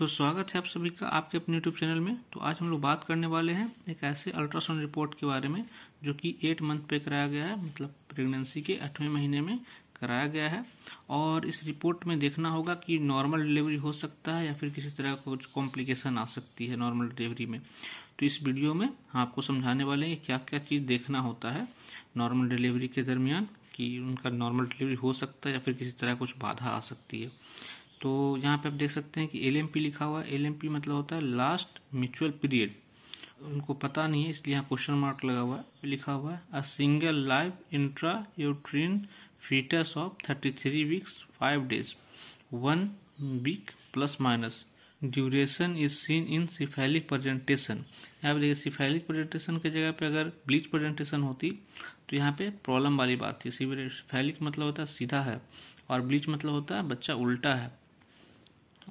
तो स्वागत है आप सभी का आपके अपने यूट्यूब चैनल में तो आज हम लोग बात करने वाले हैं एक ऐसे अल्ट्रासाउंड रिपोर्ट के बारे में जो कि एट मंथ पे कराया गया है मतलब प्रेगनेंसी के आठवें महीने में कराया गया है और इस रिपोर्ट में देखना होगा कि नॉर्मल डिलीवरी हो सकता है या फिर किसी तरह का कुछ कॉम्प्लिकेशन आ सकती है नॉर्मल डिलीवरी में तो इस वीडियो में हम आपको समझाने वाले हैं क्या क्या चीज़ देखना होता है नॉर्मल डिलीवरी के दरमियान कि उनका नॉर्मल डिलीवरी हो सकता है या फिर किसी तरह कुछ बाधा आ सकती है तो यहाँ पे आप देख सकते हैं कि एल लिखा हुआ है एल मतलब होता है लास्ट म्यूचुअल पीरियड उनको पता नहीं है इसलिए यहाँ क्वेश्चन मार्क लगा हुआ है लिखा हुआ है a single live intra uterine fetus of thirty three weeks five days one week plus minus duration is seen in cephalic presentation यहाँ पे देखिए सिफेलिक प्रेजेंटेशन की जगह पे अगर ब्लीच प्रेजेंटेशन होती तो यहाँ पे प्रॉब्लम वाली बात थी सिफेलिक मतलब होता है सीधा है और ब्लीच मतलब होता है बच्चा उल्टा है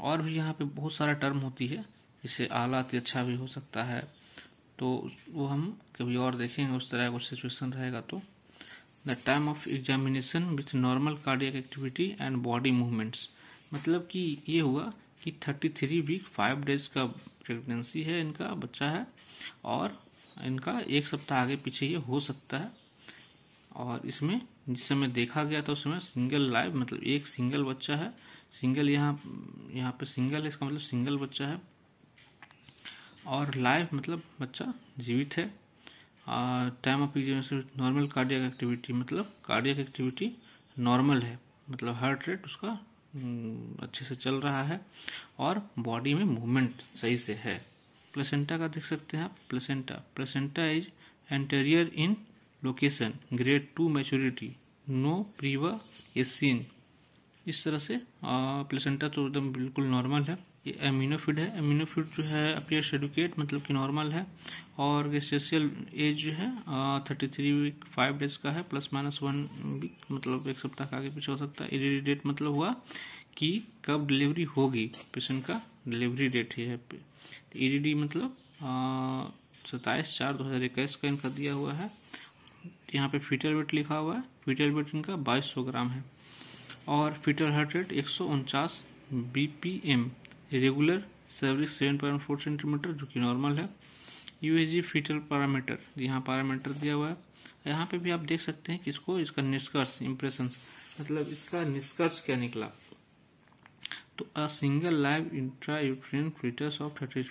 और भी यहाँ पे बहुत सारा टर्म होती है जिसे आला अति अच्छा भी हो सकता है तो वो हम कभी और देखेंगे उस तरह का सिचुएशन रहेगा तो the time of examination with normal cardiac activity and body movements मतलब कि ये हुआ कि thirty three week five days का प्रेगनेंसी है इनका बच्चा है और इनका एक सप्ताह आगे पीछे ये हो सकता है और इसमें जिस समय देखा गया था उस समय सिंगल लाइव मतलब एक सिंगल बच्चा है सिंगल यहाँ यहाँ पे सिंगल है इसका मतलब सिंगल बच्चा है और लाइव मतलब बच्चा जीवित है और time of examination normal cardiac activity मतलब कार्डियक एक्टिविटी नॉर्मल है मतलब हार्ट रेट उसका हम्म, अच्छे से चल रहा है और बॉडी में मूवमेंट सही से है प्लेसेंटा का देख सकते हैं आप placenta placenta is anterior in location grade two maturity no previa एसिन इस तरह से प्लेसेंटा तो एकदम बिल्कुल नॉर्मल है ये एमिनोफिड है एमिनोफिड जो है अपियर शेडुकेट मतलब कि नॉर्मल है और गेस्टेशियल एज जो है thirty three week five days का है प्लस माइनस वन वीक मतलब एक सप्ताह का आगे पीछे हो सकता है एडी डेट मतलब हुआ कि कब डिलीवरी होगी पेशेंट का डिलीवरी डेट ही है डी डी मतलब सत्ताईस चार दो हज़ार इक्कीस का इनका दिया हुआ है यहाँ पे फीटल वेट लिखा हुआ है फीटल वेट इनका बाईस सौ ग्राम है और फीटल हार्ट रेट एक सौ उनचास B P M regular cervix seven point four centimetre जो कि नॉर्मल है यूएजी फीटल पैरामीटर यहाँ पैरामीटर दिया हुआ है यहाँ पे भी आप देख सकते हैं किसको इसका निष्कर्ष इम्प्रेशन मतलब इसका निष्कर्ष क्या निकला तो a single live intra uterine fetus of thirty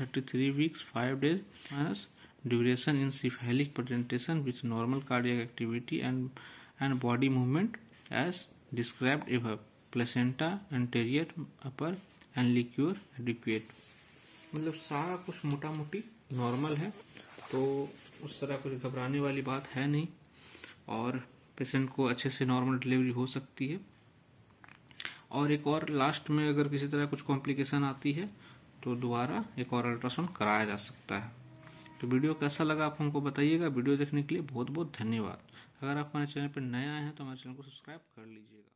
thirty three weeks five days minus duration in cephalic presentation with normal cardiac activity and and body movement as describe इव placenta anterior upper end liquor adequate मतलब सारा कुछ मोटा मोटी normal है तो उस तरह कुछ घबराने वाली बात है नहीं और पेशेंट को अच्छे से नॉर्मल डिलीवरी हो सकती है और एक और लास्ट में अगर किसी तरह कुछ कॉम्प्लिकेशन आती है तो दोबारा एक और अल्ट्रासाउंड कराया जा सकता है तो वीडियो कैसा लगा आप हमको बताइएगा वीडियो देखने के लिए बहुत बहुत धन्यवाद अगर आप हमारे चैनल पर नए आए हैं तो हमारे चैनल को सब्सक्राइब कर लीजिएगा